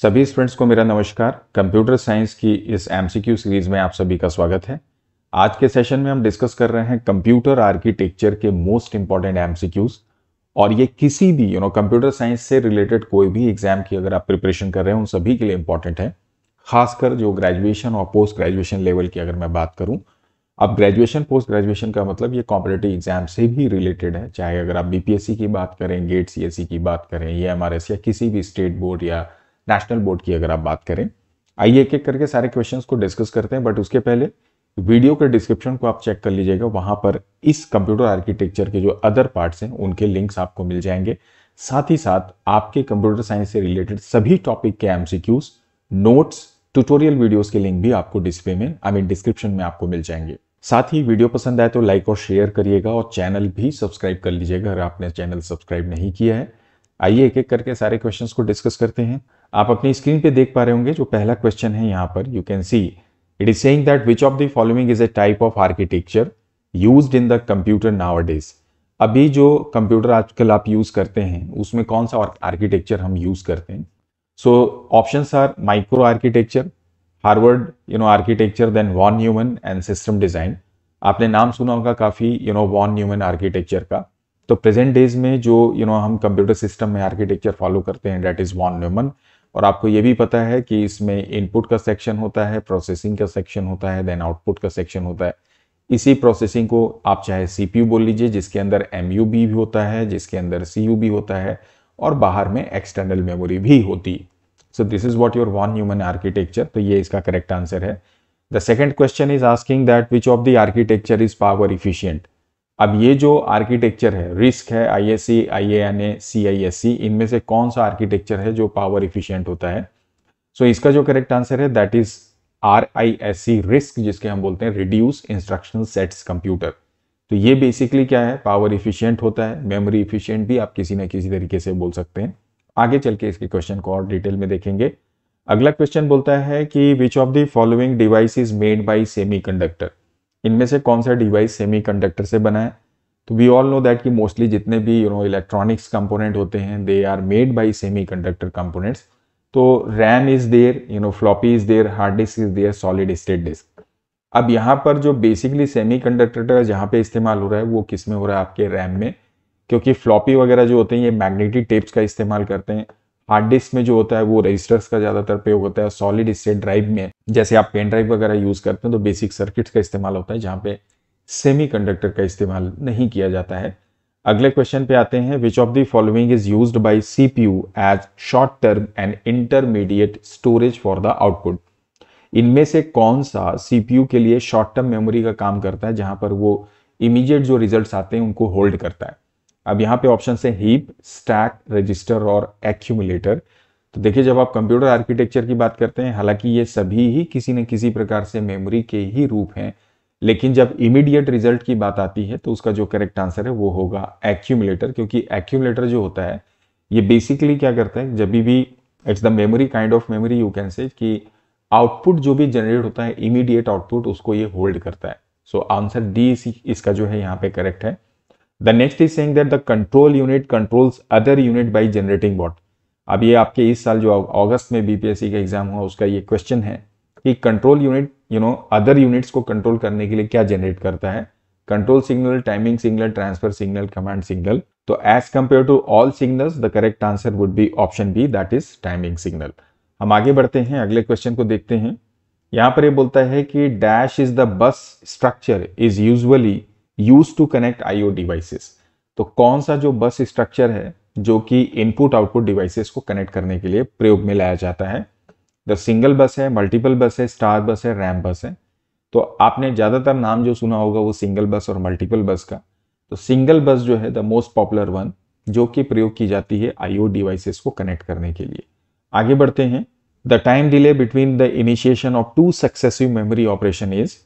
सभी स्टूडेंट्स को मेरा नमस्कार कंप्यूटर साइंस की इस एमसीक्यू सीरीज में आप सभी का स्वागत है आज के सेशन में हम डिस्कस कर रहे हैं कंप्यूटर आर्किटेक्चर के मोस्ट इंपॉर्टेंट एमसीक्यूज और ये किसी भी यू नो कंप्यूटर साइंस से रिलेटेड कोई भी एग्जाम की अगर आप प्रिपरेशन कर रहे हैं उन सभी के लिए इंपॉर्टेंट है खासकर जो ग्रेजुएशन और पोस्ट ग्रेजुएशन लेवल की अगर मैं बात करूं अब ग्रेजुएशन पोस्ट ग्रेजुएशन का मतलब ये कॉम्पिटेटिव एग्जाम से भी रिलेटेड है चाहे अगर आप बीपीएससी की बात करें गेट सीएससी की बात करें या e एमआरएस या किसी भी स्टेट बोर्ड या नेशनल बोर्ड की अगर आप बात करें आइए एक एक करके सारे क्वेश्चन को डिस्कस करते हैं बट उसके पहले वीडियो के डिस्क्रिप्शन को आप चेक कर लीजिएगा वहां पर इस कंप्यूटर आर्किटेक्चर के जो अदर पार्ट्स हैं उनके लिंक्स आपको मिल जाएंगे साथ ही साथ आपके कंप्यूटर साइंस से रिलेटेड सभी टॉपिक के एमसीक्यूज नोट्स ट्यूटोरियल वीडियोस के लिंक भी आपको डिस्प्ले में आई मीन डिस्क्रिप्शन में आपको मिल जाएंगे साथ ही वीडियो पसंद आए तो लाइक और शेयर करिएगा और चैनल भी सब्सक्राइब कर लीजिएगा अगर आपने चैनल सब्सक्राइब नहीं किया है आइए एक एक करके सारे क्वेश्चन को डिस्कस करते हैं आप अपनी स्क्रीन पे देख पा रहे होंगे जो पहला क्वेश्चन है यहाँ पर you can see it is saying that which of the following is a type of architecture use in the computer nowadays अभी जो कंप्यूटर आजकल आप यूज करते हैं उसमें कौन सा आर्किटेक्चर हम यूज करते हैं so option are micro architecture Harvard you know architecture then von Neumann and system design आपने नाम सुना होगा काफ़ी you know von Neumann architecture का तो प्रेजेंट डेज में जो यू you नो know, हम कंप्यूटर सिस्टम में आर्किटेक्चर फॉलो करते हैं डेट इज़ वॉन न्यूमन और आपको ये भी पता है कि इसमें इनपुट का सेक्शन होता है प्रोसेसिंग का सेक्शन होता है देन आउटपुट का सेक्शन होता है इसी प्रोसेसिंग को आप चाहे सीपीयू बोल लीजिए जिसके अंदर एम भी होता है जिसके अंदर सी भी होता है और बाहर में एक्सटर्नल मेमोरी भी होती so this is what your von Neumann architecture तो ये इसका करेक्ट आंसर है the second question is asking that which of the architecture is power efficient अब ये जो आर्किटेक्चर है रिस्क है I S C I A N A C I S C इनमें से कौन सा आर्किटेक्चर है जो पावर इफिशियंट होता है सो so, इसका जो करेक्ट आंसर है that is R I S C RISC जिसके हम बोलते हैं रिड्यूस इंस्ट्रक्शनल सेट्स कंप्यूटर तो ये बेसिकली क्या है पावर इफिशियंट होता है मेमोरी इफिशियंट भी आप किसी ना किसी तरीके से बोल सकते हैं आगे चल के इसके क्वेश्चन को और डिटेल में देखेंगे अगला क्वेश्चन बोलता है कि which of the following device is made by semiconductor इनमें से कौन सा डिवाइस कंडक्टर से बना है तो वी ऑल नो दैट कि मोस्टली जितने भी यू नो इलेक्ट्रॉनिक्स कंपोनेंट होते हैं they are made by semiconductor components तो RAM is there you know floppy is there hard disk is there solid state disk अब यहाँ पर जो बेसिकली सेमी कंडक्टर का जहाँ पे इस्तेमाल हो रहा है वो किस में हो रहा है आपके रैम में क्योंकि फ्लॉपी वगैरह जो होते हैं ये मैग्नेटिक टेप्स का इस्तेमाल करते हैं हार्ड डिस्क में जो होता है वो रजिस्टर्स का ज़्यादातर प्रयोग होता है सॉलिड स्टेट ड्राइव में जैसे आप पेन ड्राइव वगैरह यूज़ करते हैं तो बेसिक सर्किट्स का इस्तेमाल होता है जहां पे सेमी कंडक्टर का इस्तेमाल नहीं किया जाता है अगले क्वेश्चन पे आते हैं which of the following is use by C P U as short term and intermediate storage for the output इनमें से कौन सा सी के लिए शॉर्ट टर्म मेमोरी का काम करता है जहां पर वो इमीडिएट जो रिजल्ट आते हैं उनको होल्ड करता है अब यहाँ पे ऑप्शन है हीप स्टैक रजिस्टर और एक्यूमुलेटर तो देखिए जब आप कंप्यूटर आर्किटेक्चर की बात करते हैं हालांकि ये सभी ही किसी न किसी प्रकार से मेमोरी के ही रूप हैं लेकिन जब इमीडिएट रिजल्ट की बात आती है तो उसका जो करेक्ट आंसर है वो होगा एक्यूमुलेटर क्योंकि एक्यूमुलेटर जो होता है ये बेसिकली क्या करता है जब भी it's the memory kind of memory you can say कि आउटपुट जो भी जनरेट होता है इमीडिएट आउटपुट उसको ये होल्ड करता है सो आंसर डी इसका जो है यहाँ पे करेक्ट है the next is saying that the control unit controls other unit by generating what अब ये आपके इस साल जो अगस्त में बीपीएससी का एग्जाम हुआ उसका ये क्वेश्चन है कि control unit you know other units को कंट्रोल करने के लिए क्या जनरेट करता है control signal timing signal transfer signal command signal तो as compare to all signal the correct answer would be option B that is timing signal हम आगे बढ़ते हैं अगले क्वेश्चन को देखते हैं यहां पर ये बोलता है कि dash is the bus structure is usually use to connect IO devices तो कौन सा जो बस स्ट्रक्चर है जो कि इनपुट आउटपुट डिवाइसेस को कनेक्ट करने के लिए प्रयोग में लाया जाता है द सिंगल बस है मल्टीपल बस है स्टार बस है रैम बस है तो आपने ज़्यादातर नाम जो सुना होगा वो सिंगल बस और मल्टीपल बस का तो सिंगल बस जो है द मोस्ट पॉपुलर वन जो कि प्रयोग की जाती है आईओ डिवाइसेस को कनेक्ट करने के लिए आगे बढ़ते हैं the time delay between the initiation of two successive memory operation is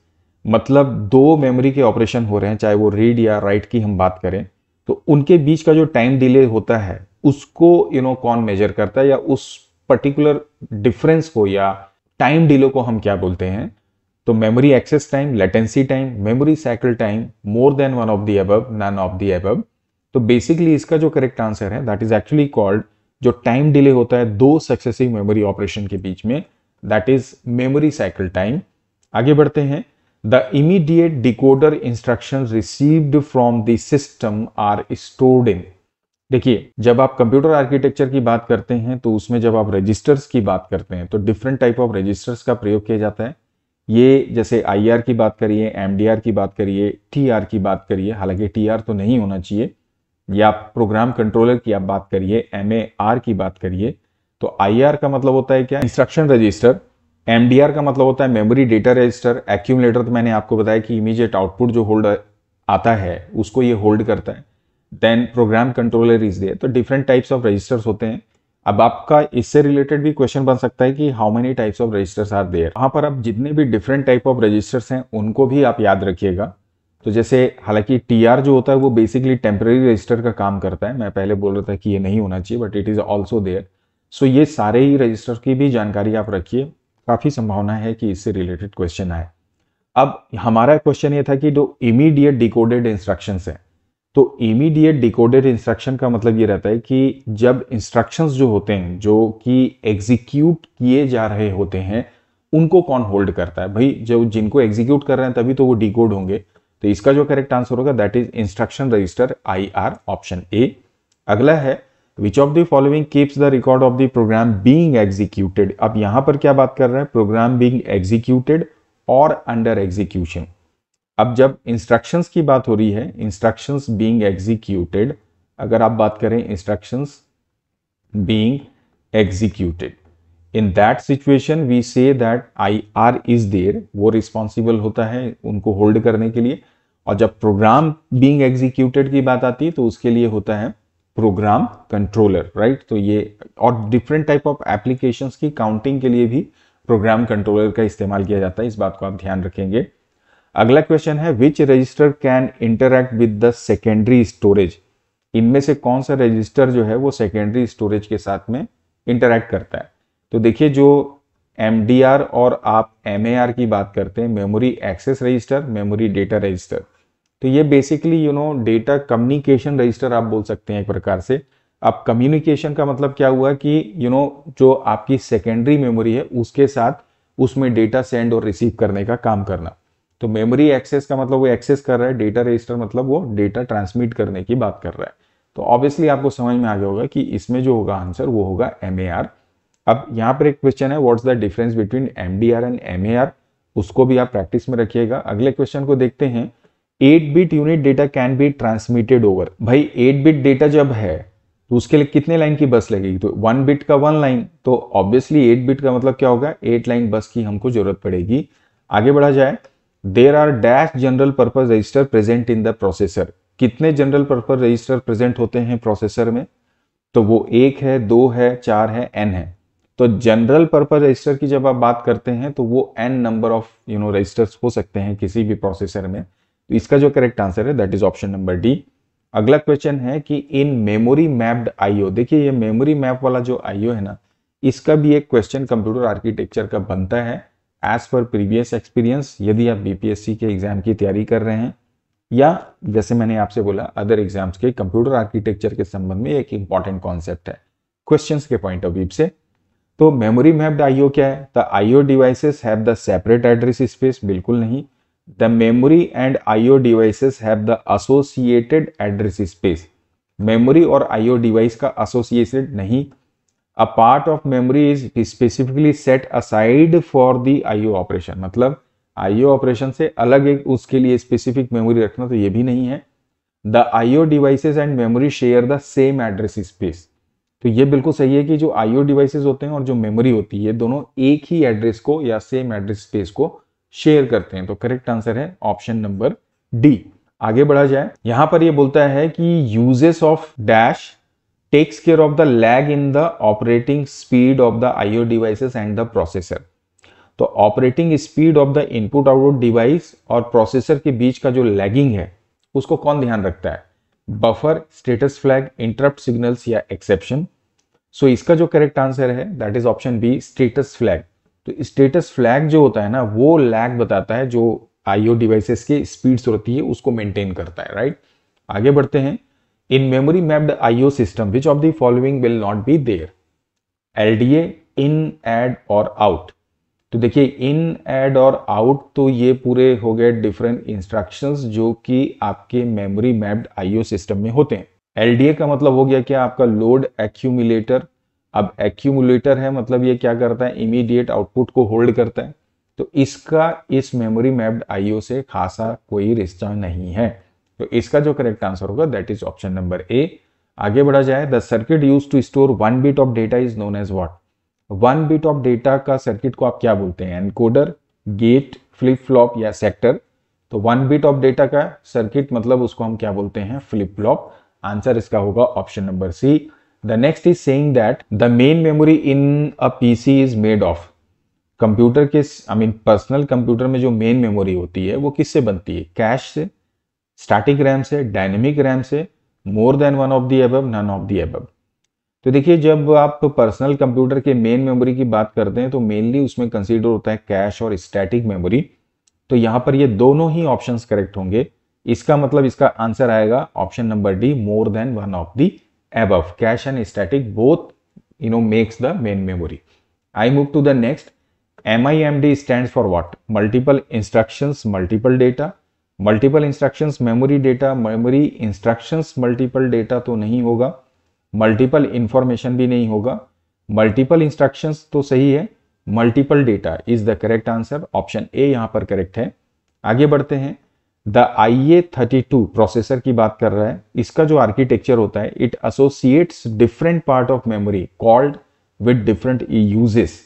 मतलब दो मेमोरी के ऑपरेशन हो रहे हैं चाहे वो रीड या राइट की हम बात करें तो उनके बीच का जो टाइम डिले होता है उसको यू नो कौन मेजर करता है या उस पर्टिकुलर डिफरेंस को या टाइम डिले को हम क्या बोलते हैं तो memory access time latency time memory cycle time more than one of the above none of the above तो बेसिकली इसका जो करेक्ट आंसर है दैट इज एक्चुअली कॉल्ड जो टाइम डिले होता है दो सक्सेसिव मेमोरी ऑपरेशन के बीच में that is memory cycle time आगे बढ़ते हैं The immediate decoder instructions received from the system are stored in. देखिए जब आप कंप्यूटर आर्किटेक्चर की बात करते हैं तो उसमें जब आप रजिस्टर्स की बात करते हैं तो डिफरेंट टाइप ऑफ रजिस्टर्स का प्रयोग किया जाता है ये जैसे आई की बात करिए एम की बात करिए टी की बात करिए हालांकि टी तो नहीं होना चाहिए या प्रोग्राम कंट्रोलर की आप बात करिए एम की बात करिए तो आई का मतलब होता है क्या इंस्ट्रक्शन रजिस्टर एम का मतलब होता है मेमोरी डेटा रजिस्टर एक्यूमलेटर तो मैंने आपको बताया कि इमीजिएट आउटपुट जो होल्ड आता है उसको ये होल्ड करता है then program controller is there तो डिफरेंट टाइप्स ऑफ रजिस्टर्स होते हैं अब आपका इससे रिलेटेड भी क्वेश्चन बन सकता है कि how many types of registers are there वहाँ पर आप जितने भी डिफरेंट टाइप ऑफ रजिस्टर्स हैं उनको भी आप याद रखिएगा तो जैसे हालांकि टी जो होता है वो बेसिकली टेम्प्रेरी रजिस्टर का काम करता है मैं पहले बोल रहा था कि ये नहीं होना चाहिए but it is also there so ये सारे ही रजिस्टर की भी जानकारी आप रखिए काफ़ी संभावना है कि इससे रिलेटेड क्वेश्चन आए अब हमारा क्वेश्चन ये था कि जो इमीडिएट डिकोडेड इंस्ट्रक्शन है तो इमीडिएट डिकोडेड इंस्ट्रक्शन का मतलब ये रहता है कि जब इंस्ट्रक्शंस जो होते हैं जो कि एग्जीक्यूट किए जा रहे होते हैं उनको कौन होल्ड करता है भाई जो जिनको एग्जीक्यूट कर रहे हैं तभी तो वो डिकोड होंगे तो इसका जो करेक्ट आंसर होगा that is instruction register I option A अगला है which of the following keeps the record of the program being executed अब यहां पर क्या बात कर रहे हैं प्रोग्राम बींग एग्जीक्यूटेड और अंडर एग्जीक्यूशन अब जब इंस्ट्रक्शंस की बात हो रही है इंस्ट्रक्शंस बींग एग्जीक्यूटेड अगर आप बात करें instructions being executed in that situation we say that I R is there वो रिस्पॉन्सिबल होता है उनको होल्ड करने के लिए और जब प्रोग्राम बींग एग्जीक्यूटेड की बात आती है तो उसके लिए होता है प्रोग्राम कंट्रोलर राइट तो ये और डिफरेंट टाइप ऑफ एप्लीकेशंस की काउंटिंग के लिए भी प्रोग्राम कंट्रोलर का इस्तेमाल किया जाता है इस बात को आप ध्यान रखेंगे अगला क्वेश्चन है which register can interact with the secondary storage इनमें से कौन सा रजिस्टर जो है वो सेकेंडरी स्टोरेज के साथ में इंटरैक्ट करता है तो देखिए जो एम और आप एम की बात करते हैं memory access register memory data register तो ये basically you know data communication register आप बोल सकते हैं एक प्रकार से अब कम्युनिकेशन का मतलब क्या हुआ कि यू you नो know, जो आपकी सेकेंडरी मेमोरी है उसके साथ उसमें डेटा सेंड और रिसीव करने का काम करना तो मेमोरी एक्सेस का मतलब वो एक्सेस कर रहा है डेटा रजिस्टर मतलब वो डेटा ट्रांसमिट करने की बात कर रहा है तो ऑब्वियसली आपको समझ में आ गया होगा कि इसमें जो होगा आंसर वो होगा एम अब यहाँ पर एक क्वेश्चन है what's the difference between M and M उसको भी आप प्रैक्टिस में रखिएगा अगले क्वेश्चन को देखते हैं 8 bit unit data can be transmitted over भाई 8 बिट डेटा जब है तो उसके लिए कितने लाइन की बस लगेगी तो वन बिट का वन लाइन तो ऑब्वियसली एट बिट का मतलब क्या होगा एट लाइन बस की हमको जरूरत पड़ेगी आगे बढ़ा जाए there are dash general purpose register present in the processor कितने जनरल पर्पज रजिस्टर प्रेजेंट होते हैं प्रोसेसर में तो वो एक है दो है चार है एन है तो जनरल पर्पज रजिस्टर की जब आप बात करते हैं तो वो N number of you know registers हो सकते हैं किसी भी प्रोसेसर में तो इसका जो करेक्ट आंसर है that is option number D अगला क्वेश्चन है कि इन मेमोरी मैप्ड आईओ देखिए ये मेमोरी मैप वाला जो आईओ है ना इसका भी एक क्वेश्चन कंप्यूटर आर्किटेक्चर का बनता है एज पर प्रीवियस एक्सपीरियंस यदि आप बीपीएससी के एग्जाम की तैयारी कर रहे हैं या जैसे मैंने आपसे बोला अदर एग्जाम्स के कंप्यूटर आर्किटेक्चर के संबंध में एक इंपॉर्टेंट कॉन्सेप्ट है क्वेश्चन के पॉइंट ऑफ व्यू से तो मेमोरी मैप्ड आईओ क्या है the IO devices have the separate address space बिल्कुल नहीं The memory and I.O. devices have the associated address space. Memory और I.O. device का associated नहीं a part of memory is specifically set aside for the IO operation मतलब IO operation से अलग एक उसके लिए स्पेसिफिक मेमोरी रखना तो ये भी नहीं है the IO devices and memory share the same address space तो ये बिल्कुल सही है कि जो आईओ डिवाइसेज होते हैं और जो मेमोरी होती है दोनों एक ही एड्रेस को या सेम एड्रेस स्पेस को शेयर करते हैं तो करेक्ट आंसर है ऑप्शन नंबर डी आगे बढ़ा जाए यहां पर यह बोलता है कि uses of dash takes care of the lag in the operating speed of the IO devices and the processor तो operating speed of the input output device और प्रोसेसर के बीच का जो लैगिंग है उसको कौन ध्यान रखता है buffer status flag interrupt signals या एक्सेप्शन सो इसका जो करेक्ट आंसर है that is option B status flag तो स्टेटस फ्लैग जो होता है ना वो लैग बताता है जो आईओ डिवाइसेस की स्पीड्स होती है उसको मेंटेन करता है राइट आगे बढ़ते हैं in memory mapped IO system which of the following will not be there L in add और आउट तो देखिए इन एड और आउट तो ये पूरे हो गए डिफरेंट इंस्ट्रक्शंस जो कि आपके मेमोरी मैप्ड आईओ सिस्टम में होते हैं एलडीए का मतलब हो गया क्या आपका लोड एक्यूमिलेटर अब एक्यूमुलेटर है मतलब ये क्या करता है इमीडिएट आउटपुट को होल्ड करता है तो इसका इस मेमोरी मैप्ड आईओ से खासा कोई रिश्ता नहीं है तो इसका जो करेक्ट आंसर होगा that is option number A आगे बढ़ा जाए the circuit use to store one bit of data is known as what one bit of data का सर्किट को आप क्या बोलते हैं एनकोडर गेट फ्लिप फ्लॉप या सेक्टर तो वन बिट ऑफ डेटा का सर्किट मतलब उसको हम क्या बोलते हैं फ्लिप फ्लॉप आंसर इसका होगा option number C The next is saying that the main memory in a PC is made of. Computer के आई मीन पर्सनल कंप्यूटर में जो मेन मेमोरी होती है वो किससे बनती है कैश से स्टैटिक रैम से डायनेमिक रैम से more than one of the above none of the above तो देखिए जब आप पर्सनल कंप्यूटर के मेन मेमोरी की बात करते हैं तो मेनली उसमें कंसीडर होता है कैश और स्टैटिक मेमोरी तो यहाँ पर ये दोनों ही ऑप्शंस करेक्ट होंगे इसका मतलब इसका आंसर आएगा option number D more than one of the above cache and static both you know makes the main memory i move to the next mimd stands for what multiple instructions multiple data multiple instructions memory data memory instructions multiple data तो नहीं होगा multiple information भी नहीं होगा multiple instructions तो सही है multiple data is the correct answer option A यहां पर करेक्ट है आगे बढ़ते हैं the I A thirty two processor की बात कर रहा है इसका जो आर्किटेक्चर होता है it associates different part of memory called with different uses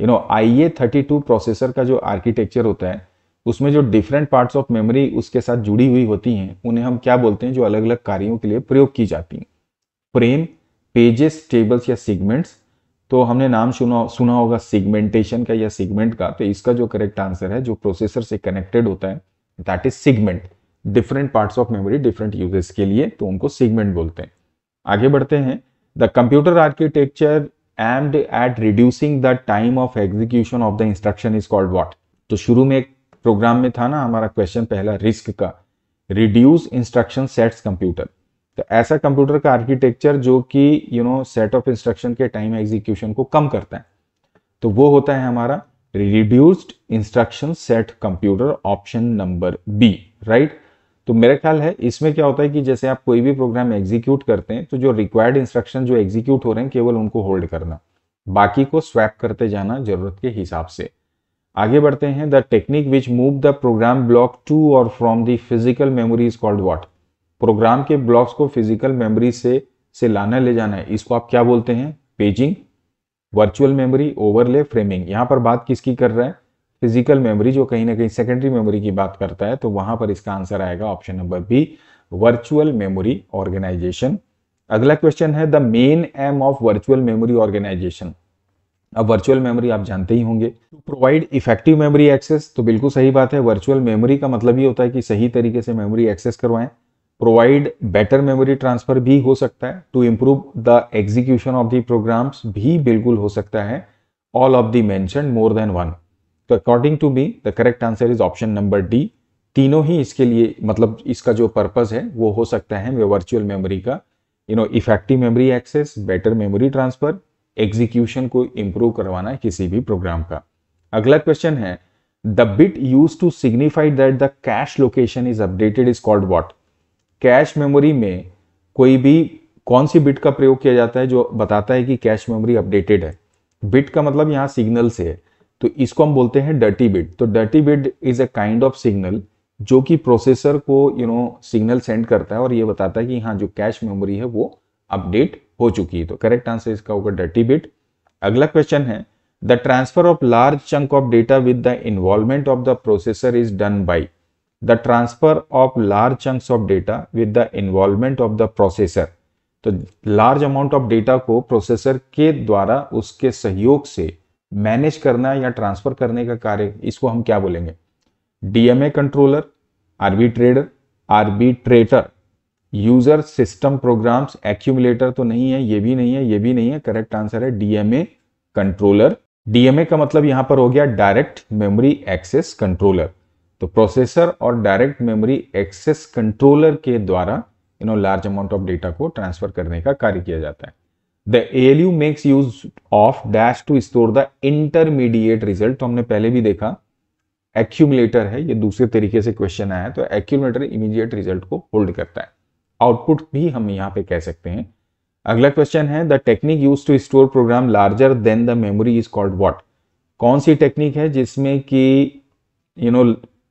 you know I A thirty two processor का जो आर्किटेक्चर होता है उसमें जो डिफरेंट पार्ट ऑफ मेमोरी उसके साथ जुड़ी हुई होती हैं उन्हें हम क्या बोलते हैं जो अलग अलग कार्यों के लिए प्रयोग की जाती हैं फ्रेम पेजेस टेबल्स या सीगमेंट्स तो हमने नाम सुना सुना होगा सिगमेंटेशन का या सिगमेंट का तो इसका जो करेक्ट आंसर है जो प्रोसेसर से कनेक्टेड होता है that is segment different parts of memory different uses के लिए तो उनको सिगमेंट बोलते हैं आगे बढ़ते हैं the computer architecture aimed at reducing the time of execution of the instruction is called what तो शुरू में एक प्रोग्राम में था ना हमारा क्वेश्चन पहला रिस्क का रिड्यूस इंस्ट्रक्शन सेट्स कंप्यूटर तो ऐसा कंप्यूटर का आर्किटेक्चर जो कि you know set of instruction के टाइम एग्जीक्यूशन को कम करता है तो वो होता है हमारा reduced instruction set computer option number B right तो मेरा ख्याल है इसमें क्या होता है कि जैसे आप कोई भी प्रोग्राम एग्जीक्यूट करते हैं तो जो रिक्वायर्ड इंस्ट्रक्शन जो एग्जीक्यूट हो रहे हैं केवल उनको होल्ड करना बाकी को स्वैप करते जाना जरूरत के हिसाब से आगे बढ़ते हैं the technique which move the program block to और from the physical memory is called what program के ब्लॉक्स को फिजिकल मेमोरी से से लाना ले जाना है इसको आप क्या बोलते हैं paging virtual memory overlay framing यहाँ पर बात किसकी कर रहा है फिजिकल मेमोरी जो कहीं ना कहीं सेकेंडरी मेमोरी की बात करता है तो वहां पर इसका आंसर आएगा option number B virtual memory organization अगला क्वेश्चन है the main aim of virtual memory organization अब वर्चुअल मेमोरी आप जानते ही होंगे to provide effective memory access तो बिल्कुल सही बात है वर्चुअल मेमोरी का मतलब ये होता है कि सही तरीके से मेमोरी एक्सेस करवाएं प्रोवाइड बेटर मेमोरी ट्रांसफर भी हो सकता है to improve the execution of the programs भी बिल्कुल हो सकता है all of the mention more than one तो according to me the correct answer is option number D तीनों ही इसके लिए मतलब इसका जो पर्पज है वो हो सकता है वर्चुअल मेमोरी का you know effective memory access better memory transfer execution को इम्प्रूव करवाना है किसी भी प्रोग्राम का अगला क्वेश्चन है the bit use to signify that the cache location is updated is called what cache memory में कोई भी कौन सी बिट का प्रयोग किया जाता है जो बताता है कि कैश मेमोरी अपडेटेड है बिट का मतलब यहाँ सिग्नल से है तो इसको हम बोलते हैं डर्टी बिट तो dirty bit is a kind of signal जो कि प्रोसेसर को यू नो सिग्नल सेंड करता है और ये बताता है कि हाँ जो कैश मेमोरी है वो अपडेट हो चुकी है तो करेक्ट आंसर इसका होगा डर्टी बिट अगला क्वेश्चन है the transfer of large chunk of data with the involvement of the processor is done by the transfer of large chunks of data with the involvement of the processor तो large amount of data को processor के द्वारा उसके सहयोग से manage करना या transfer करने का कार्य इसको हम क्या बोलेंगे DMA controller arbitrator arbitrator user system programs accumulator तो नहीं है ये भी नहीं है ये भी नहीं है करेक्ट आंसर है डीएमए कंट्रोलर डीएमए का मतलब यहां पर हो गया डायरेक्ट मेमोरी एक्सेस कंट्रोलर तो प्रोसेसर और डायरेक्ट मेमोरी एक्सेस कंट्रोलर के द्वारा you know large amount of data को ट्रांसफर करने का कार्य किया जाता है the L U makes use of dash to store the intermediate result तो हमने पहले भी देखा एक्यूमलेटर है ये दूसरे तरीके से क्वेश्चन आया तो एक्यूमलेटर इमीडिएट रिजल्ट को होल्ड करता है आउटपुट भी हम यहाँ पे कह सकते हैं अगला क्वेश्चन है the technique use to store program larger than the memory is called what कौन सी टेक्निक है जिसमें कि यू नो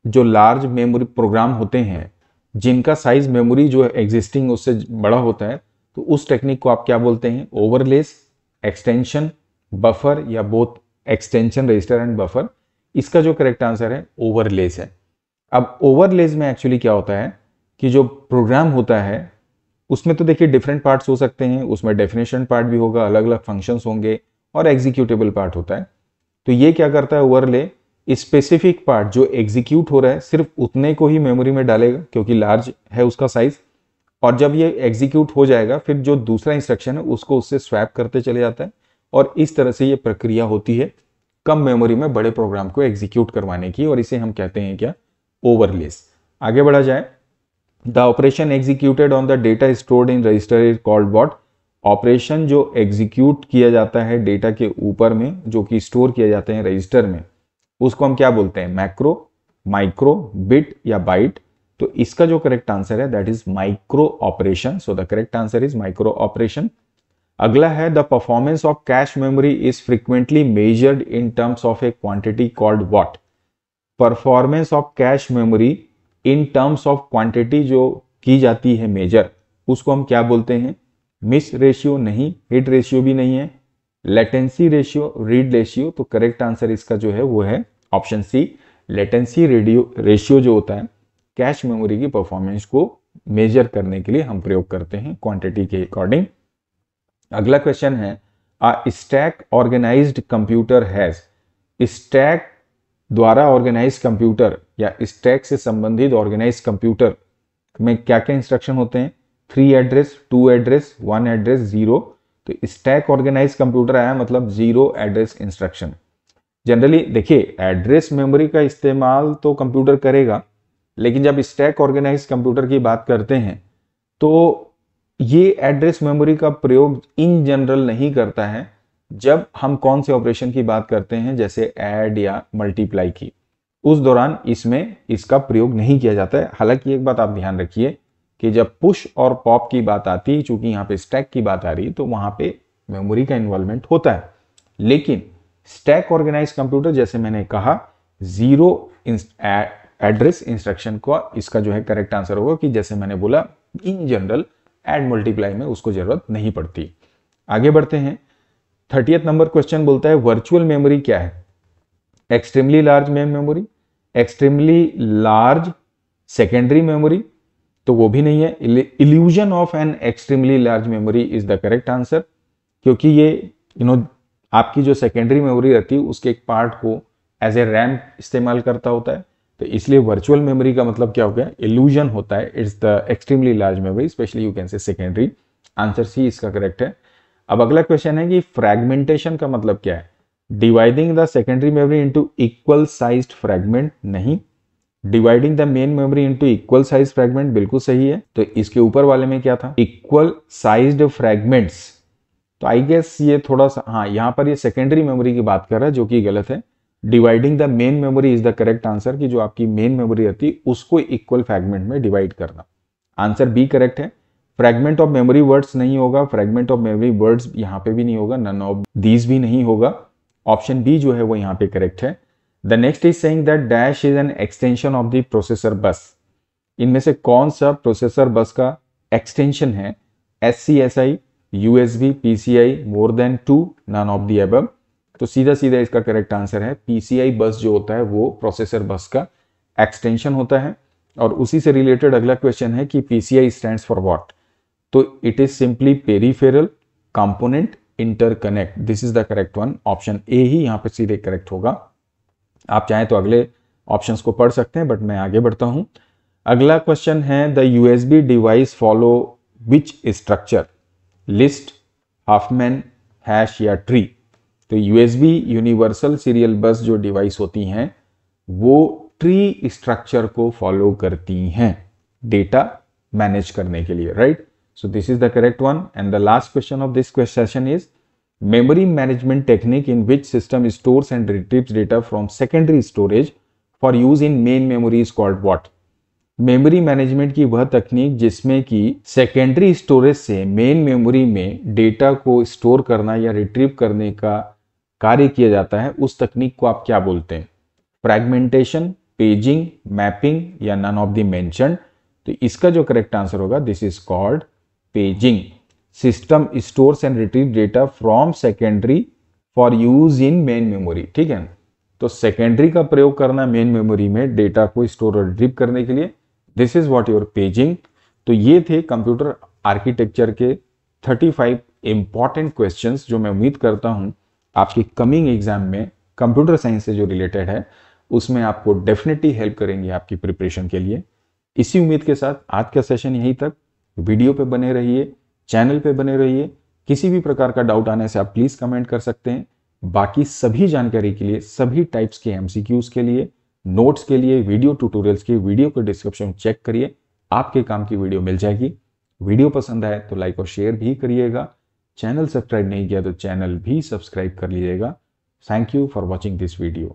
जो लार्ज मेमोरी प्रोग्राम होते हैं जिनका साइज मेमोरी जो एग्जिस्टिंग उससे बड़ा होता है तो उस टेक्निक को आप क्या बोलते हैं ओवरलेस एक्सटेंशन बफर या both extension register and buffer इसका जो करेक्ट आंसर है ओवरलेस है अब ओवरलेस में एक्चुअली क्या होता है कि जो प्रोग्राम होता है उसमें तो देखिए डिफरेंट पार्ट्स हो सकते हैं उसमें डेफिनेशन पार्ट भी होगा अलग अलग फंक्शंस होंगे और एग्जीक्यूटेबल पार्ट होता है तो ये क्या करता है ओवरले स्पेसिफिक पार्ट जो एग्जीक्यूट हो रहा है सिर्फ उतने को ही मेमोरी में डालेगा क्योंकि लार्ज है उसका साइज और जब ये एग्जीक्यूट हो जाएगा फिर जो दूसरा इंस्ट्रक्शन है उसको उससे स्वैप करते चले जाता है और इस तरह से ये प्रक्रिया होती है कम मेमोरी में बड़े प्रोग्राम को एग्जीक्यूट करवाने की और इसे हम कहते हैं क्या ओवरलेस आगे बढ़ा जाए the operation executed on the data stored in register is called what operation जो एग्जीक्यूट किया जाता है डेटा के ऊपर में जो कि स्टोर किया जाते हैं रजिस्टर में उसको हम क्या बोलते हैं मैक्रो माइक्रो बिट या बाइट तो इसका जो करेक्ट आंसर है that is micro operation so the correct answer is micro operation अगला है the performance of cache memory is frequently measured in terms of a quantity called what performance of cache memory in terms of quantity जो की जाती है major उसको हम क्या बोलते हैं मिस रेशियो नहीं हिट रेशियो भी नहीं है लेटेंसी रेशियो रीड रेशियो तो करेक्ट आंसर इसका जो है वो है option C latency radio ratio जो होता है कैश मेमोरी की परफॉर्मेंस को मेजर करने के लिए हम प्रयोग करते हैं क्वांटिटी के अकॉर्डिंग अगला क्वेश्चन है a stack organized computer has stack द्वारा ऑर्गेनाइज कंप्यूटर या स्टैक से संबंधित ऑर्गेनाइज कंप्यूटर में क्या क्या इंस्ट्रक्शन होते हैं three address two address one address zero तो स्टैक ऑर्गेनाइज कंप्यूटर आया मतलब जीरो एड्रेस इंस्ट्रक्शन जनरली देखिए एड्रेस मेमोरी का इस्तेमाल तो कंप्यूटर करेगा लेकिन जब स्टैक ऑर्गेनाइज कंप्यूटर की बात करते हैं तो ये एड्रेस मेमोरी का प्रयोग इन जनरल नहीं करता है जब हम कौन से ऑपरेशन की बात करते हैं जैसे ऐड या मल्टीप्लाई की उस दौरान इसमें इसका प्रयोग नहीं किया जाता है हालांकि एक बात आप ध्यान रखिए कि जब पुश और पॉप की बात आती है चूंकि यहाँ पे स्टैक की बात आ रही है तो वहां पे मेमोरी का इन्वॉल्वमेंट होता है लेकिन स्टैक ऑर्गेनाइज कंप्यूटर जैसे मैंने कहा जीरो एड्रेस इंस्ट्रक्शन का इसका जो है करेक्ट आंसर होगा कि जैसे मैंने बोला इन जनरल एड मल्टीप्लाई में उसको जरूरत नहीं पड़ती आगे बढ़ते हैं थर्टियथ नंबर क्वेश्चन बोलता है वर्चुअल मेमोरी क्या है extremely large main memory extremely large secondary memory तो वो भी नहीं है illusion of an extremely large memory is the correct answer क्योंकि ये यू नो आपकी जो सेकेंडरी मेमोरी रहती है उसके एक पार्ट को एज ए रैम इस्तेमाल करता होता है तो इसलिए वर्चुअल मेमोरी का मतलब क्या हो गया इल्यूजन होता है it's the extremely large memory specially you can say secondary answer C इसका करेक्ट है अब अगला क्वेश्चन है कि फ्रैगमेंटेशन का मतलब क्या है dividing the secondary memory into equal size fragment नहीं dividing the main memory into equal size fragment बिल्कुल सही है तो इसके ऊपर वाले में क्या था इक्वल साइज्ड फ्रेगमेंट्स तो आई गेस ये थोड़ा सा हाँ यहाँ पर ये सेकेंडरी मेमोरी की बात कर रहा है जो कि गलत है dividing the main memory is the correct answer कि जो आपकी मेन मेमोरी रहती है उसको इक्वल फ्रेगमेंट में डिवाइड करना आंसर बी करेक्ट है फ्रेगमेंट ऑफ मेमोरी वर्ड्स नहीं होगा फ्रेगमेंट ऑफ मेमोरी वर्ड्स यहाँ पे भी नहीं होगा नन ऑफ दीज भी नहीं होगा ऑप्शन बी जो है वो यहाँ पे करेक्ट है the next is saying that dash is an extension of the processor bus इनमें से कौन सा प्रोसेसर बस का एक्सटेंशन है S C S I U S B P C I more than two none तो सीधा सीधा इसका करेक्ट आंसर है पीसीआई बस जो होता है वो प्रोसेसर बस का एक्सटेंशन होता है और उसी से रिलेटेड अगला क्वेश्चन है कि पीसीआई स्टैंड फॉर वॉट तो it is simply peripheral component interconnect this is the correct one option A ही यहां पर सीधे करेक्ट होगा आप चाहें तो अगले ऑप्शंस को पढ़ सकते हैं बट मैं आगे बढ़ता हूं अगला क्वेश्चन है the USB device follow which structure list Huffman hash या ट्री तो यूएसबी यूनिवर्सल सीरियल बस जो डिवाइस होती हैं वो ट्री स्ट्रक्चर को फॉलो करती हैं डेटा मैनेज करने के लिए right so this is the correct one and the last question of this question is memory management technique in which system store and retrieves data from secondary storage for use in main memory is called what memory management की वह तकनीक जिसमें कि secondary storage से main memory में data को store करना या रिट्रीव करने का कार्य किया जाता है उस तकनीक को आप क्या बोलते हैं फ्रैगमेंटेशन पेजिंग मैपिंग या नन ऑफ द मेंशन तो इसका जो करेक्ट आंसर होगा this is called paging system stores and retrieve data from secondary for use in main memory ठीक है तो सेकेंडरी का प्रयोग करना मेन मेमोरी में डेटा को स्टोर और रिट्रीव करने के लिए this is what your paging तो ये थे कंप्यूटर आर्किटेक्चर के 35 फाइव इंपॉर्टेंट क्वेश्चन जो मैं उम्मीद करता हूँ आपके कमिंग एग्जाम में कंप्यूटर साइंस से जो रिलेटेड है उसमें आपको डेफिनेटली हेल्प करेंगे आपकी प्रिपरेशन के लिए इसी उम्मीद के साथ आज का सेशन यहीं तक वीडियो पे बने रहिए चैनल पे बने रहिए किसी भी प्रकार का डाउट आने से आप प्लीज कमेंट कर सकते हैं बाकी सभी जानकारी के लिए सभी टाइप्स के एमसीक्यूज के लिए नोट्स के लिए वीडियो ट्यूटोरियल्स के वीडियो को डिस्क्रिप्शन चेक करिए आपके काम की वीडियो मिल जाएगी वीडियो पसंद आए तो लाइक और शेयर भी करिएगा चैनल सब्सक्राइब नहीं किया तो चैनल भी सब्सक्राइब कर लीजिएगा thank you for watching this video